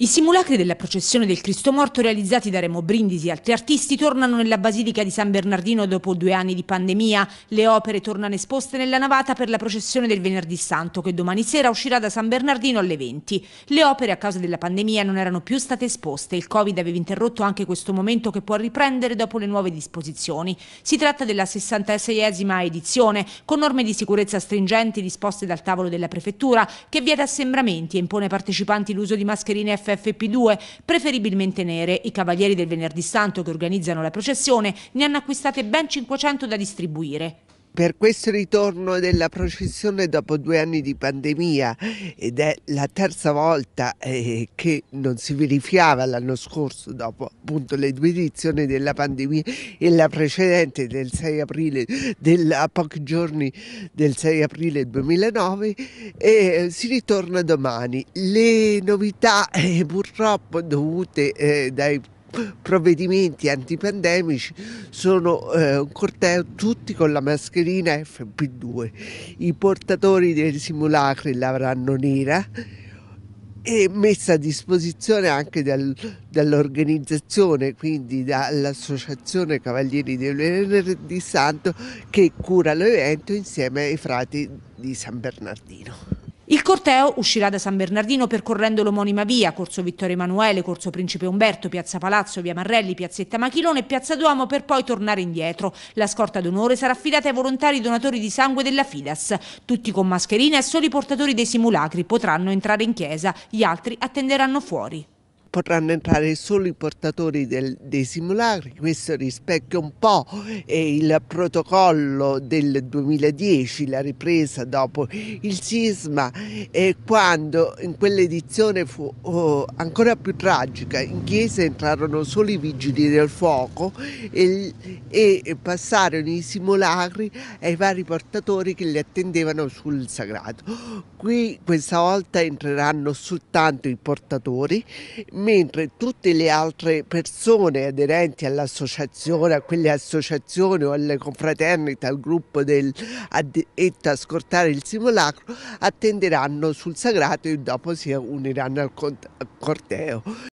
I simulacri della processione del Cristo Morto realizzati da Remo Brindisi e altri artisti tornano nella Basilica di San Bernardino dopo due anni di pandemia. Le opere tornano esposte nella navata per la processione del Venerdì Santo che domani sera uscirà da San Bernardino alle 20. Le opere a causa della pandemia non erano più state esposte. Il Covid aveva interrotto anche questo momento che può riprendere dopo le nuove disposizioni. Si tratta della 66esima edizione con norme di sicurezza stringenti disposte dal tavolo della Prefettura che vieta assembramenti e impone ai partecipanti l'uso di mascherine F FFP2, preferibilmente nere. I Cavalieri del Venerdì Santo che organizzano la processione ne hanno acquistate ben 500 da distribuire per questo ritorno della processione dopo due anni di pandemia ed è la terza volta eh, che non si verificava l'anno scorso dopo appunto le due edizioni della pandemia e la precedente del 6 aprile del, a pochi giorni del 6 aprile 2009 eh, si ritorna domani le novità eh, purtroppo dovute eh, dai provvedimenti antipandemici sono eh, un corteo tutti con la mascherina FP2. I portatori dei simulacri l'avranno nera e messa a disposizione anche dal, dall'organizzazione, quindi dall'associazione Cavalieri del Venerdì Santo che cura l'evento insieme ai frati di San Bernardino. Il corteo uscirà da San Bernardino percorrendo l'omonima via, Corso Vittorio Emanuele, Corso Principe Umberto, Piazza Palazzo, Via Marrelli, Piazzetta Machilone e Piazza Duomo per poi tornare indietro. La scorta d'onore sarà affidata ai volontari donatori di sangue della Fidas. Tutti con mascherina e solo i portatori dei simulacri potranno entrare in chiesa, gli altri attenderanno fuori potranno entrare solo i portatori del, dei simulacri, questo rispecchia un po' eh, il protocollo del 2010, la ripresa dopo il sisma, quando in quell'edizione fu oh, ancora più tragica, in chiesa entrarono solo i vigili del fuoco e, e passarono i simulacri ai vari portatori che li attendevano sul sagrato. Qui questa volta entreranno soltanto i portatori, mentre tutte le altre persone aderenti all'associazione, a quelle associazioni o alle confraternite, al gruppo del addetto a scortare il simulacro, attenderanno sul sagrato e dopo si uniranno al corteo.